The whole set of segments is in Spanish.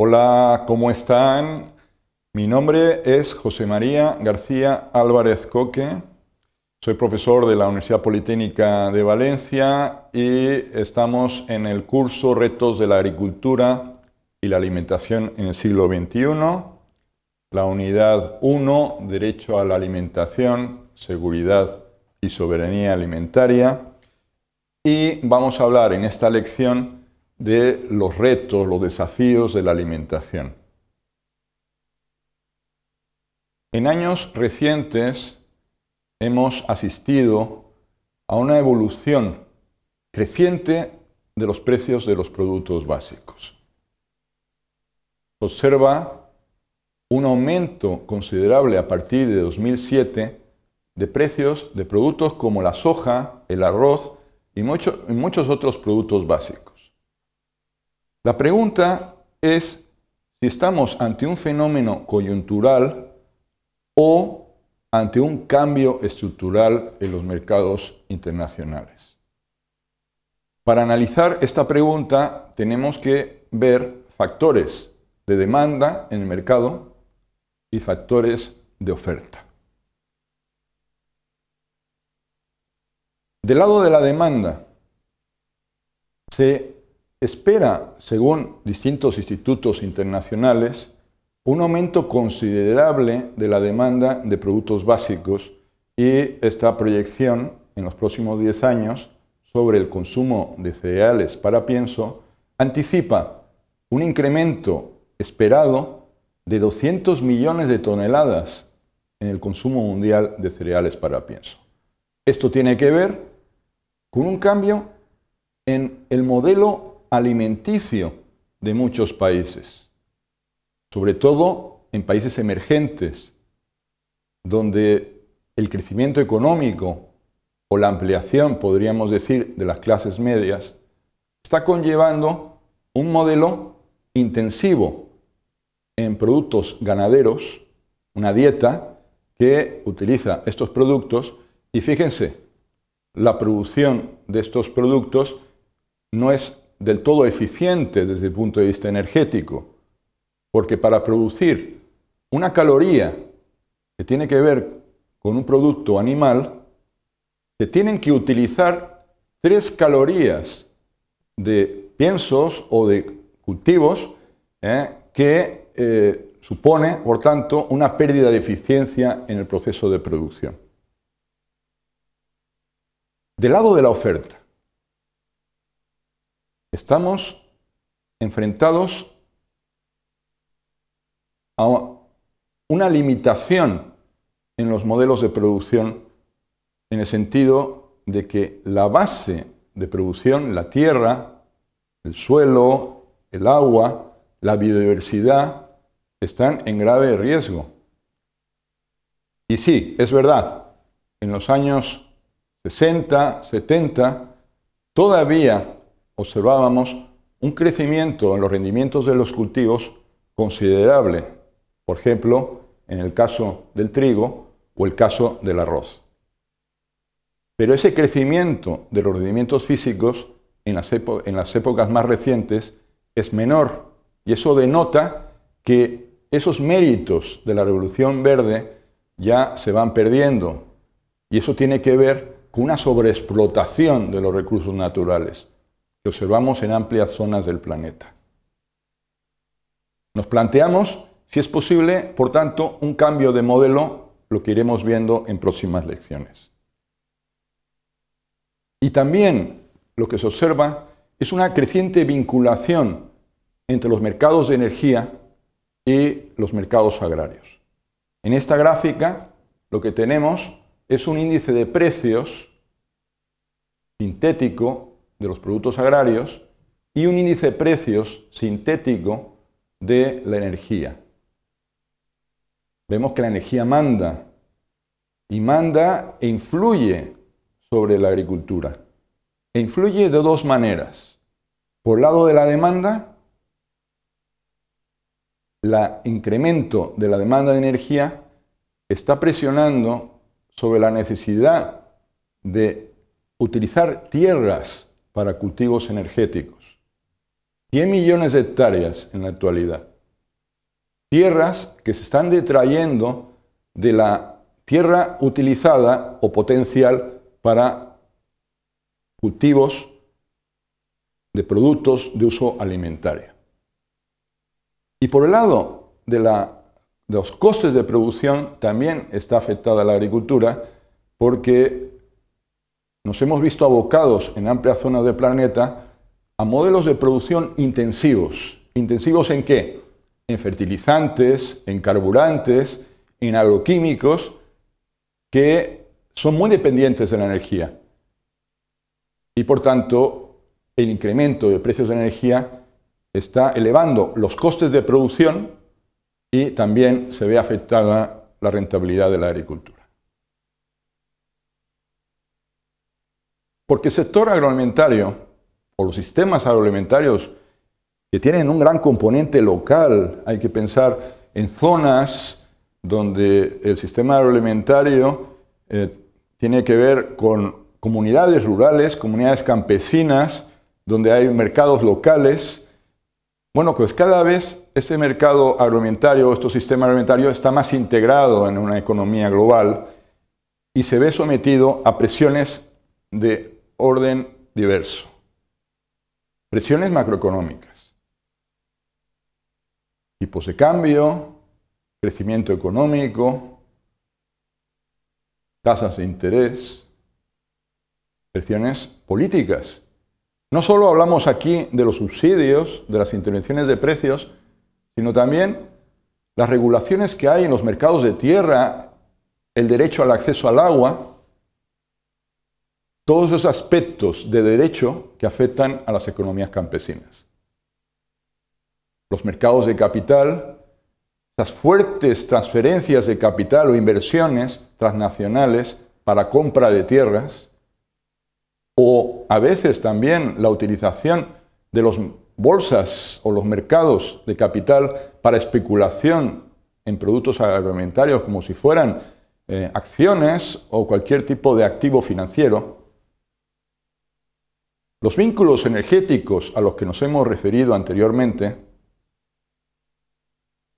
Hola, ¿cómo están? Mi nombre es José María García Álvarez Coque. Soy profesor de la Universidad Politécnica de Valencia y estamos en el curso Retos de la Agricultura y la Alimentación en el siglo XXI, la unidad 1, Derecho a la Alimentación, Seguridad y Soberanía Alimentaria. Y vamos a hablar en esta lección de los retos, los desafíos de la alimentación. En años recientes hemos asistido a una evolución creciente de los precios de los productos básicos. Observa un aumento considerable a partir de 2007 de precios de productos como la soja, el arroz y, muchos otros productos básicos. La pregunta es si estamos ante un fenómeno coyuntural o ante un cambio estructural en los mercados internacionales. Para analizar esta pregunta tenemos que ver factores de demanda en el mercado y factores de oferta. Del lado de la demanda, se espera, según distintos institutos internacionales, un aumento considerable de la demanda de productos básicos y esta proyección en los próximos 10 años sobre el consumo de cereales para pienso anticipa un incremento esperado de 200 millones de toneladas en el consumo mundial de cereales para pienso. Esto tiene que ver con un cambio en el modelo alimenticio de muchos países, sobre todo en países emergentes, donde el crecimiento económico o la ampliación, podríamos decir, de las clases medias, está conllevando un modelo intensivo en productos ganaderos, una dieta que utiliza estos productos y fíjense, la producción de estos productos no es del todo eficiente desde el punto de vista energético, porque para producir una caloría que tiene que ver con un producto animal, se tienen que utilizar tres calorías de piensos o de cultivos ¿eh? que eh, supone, por tanto, una pérdida de eficiencia en el proceso de producción. Del lado de la oferta, Estamos enfrentados a una limitación en los modelos de producción en el sentido de que la base de producción, la tierra, el suelo, el agua, la biodiversidad, están en grave riesgo. Y sí, es verdad, en los años 60, 70, todavía observábamos un crecimiento en los rendimientos de los cultivos considerable, por ejemplo, en el caso del trigo o el caso del arroz. Pero ese crecimiento de los rendimientos físicos en las, épocas más recientes es menor y eso denota que esos méritos de la revolución verde ya se van perdiendo y eso tiene que ver con una sobreexplotación de los recursos naturales que observamos en amplias zonas del planeta. Nos planteamos, si es posible, por tanto, un cambio de modelo, lo que iremos viendo en próximas lecciones. Y también lo que se observa es una creciente vinculación entre los mercados de energía y los mercados agrarios. En esta gráfica lo que tenemos es un índice de precios sintético de los productos agrarios y un índice de precios sintético de la energía. Vemos que la energía manda y manda e influye sobre la agricultura. E influye de dos maneras. Por lado de la demanda, el incremento de la demanda de energía está presionando sobre la necesidad de utilizar tierras para cultivos energéticos. 100 millones de hectáreas en la actualidad. Tierras que se están detrayendo de la tierra utilizada o potencial para cultivos de productos de uso alimentario. Y por el lado de, los costes de producción también está afectada la agricultura porque nos hemos visto abocados en amplias zonas del planeta a modelos de producción intensivos. ¿Intensivos en qué? En fertilizantes, en carburantes, en agroquímicos, que son muy dependientes de la energía. Y por tanto, el incremento de precios de energía está elevando los costes de producción y también se ve afectada la rentabilidad de la agricultura. Porque el sector agroalimentario o los sistemas agroalimentarios que tienen un gran componente local, hay que pensar en zonas donde el sistema agroalimentario eh, tiene que ver con comunidades rurales, comunidades campesinas, donde hay mercados locales. Bueno, pues cada vez ese mercado agroalimentario, o este sistema agroalimentario está más integrado en una economía global y se ve sometido a presiones de orden diverso. Presiones macroeconómicas. Tipos de cambio, crecimiento económico, tasas de interés, presiones políticas. No solo hablamos aquí de los subsidios, de las intervenciones de precios, sino también las regulaciones que hay en los mercados de tierra, el derecho al acceso al agua, todos esos aspectos de derecho que afectan a las economías campesinas. Los mercados de capital, las fuertes transferencias de capital o inversiones transnacionales para compra de tierras, o a veces también la utilización de las bolsas o los mercados de capital para especulación en productos agroalimentarios como si fueran eh, acciones o cualquier tipo de activo financiero, los vínculos energéticos a los que nos hemos referido anteriormente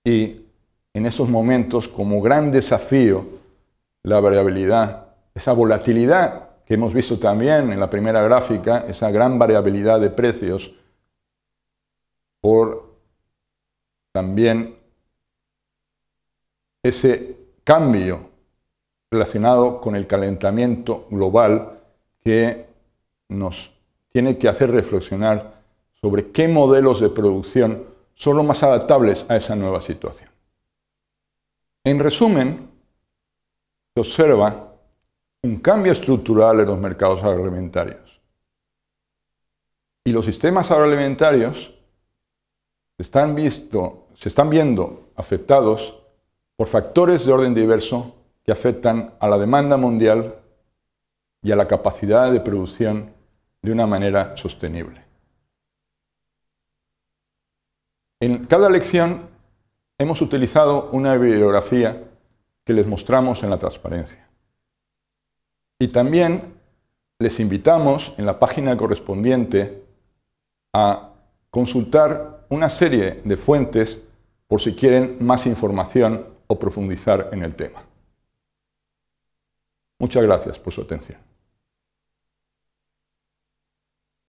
y en esos momentos como gran desafío la variabilidad, esa volatilidad que hemos visto también en la primera gráfica, esa gran variabilidad de precios por también ese cambio relacionado con el calentamiento global que nos tiene que hacer reflexionar sobre qué modelos de producción son los más adaptables a esa nueva situación. En resumen, se observa un cambio estructural en los mercados agroalimentarios. Y los sistemas agroalimentarios se están, se están viendo afectados por factores de orden diverso que afectan a la demanda mundial y a la capacidad de producción de una manera sostenible. En cada lección hemos utilizado una bibliografía que les mostramos en la transparencia. Y también les invitamos en la página correspondiente a consultar una serie de fuentes por si quieren más información o profundizar en el tema. Muchas gracias por su atención.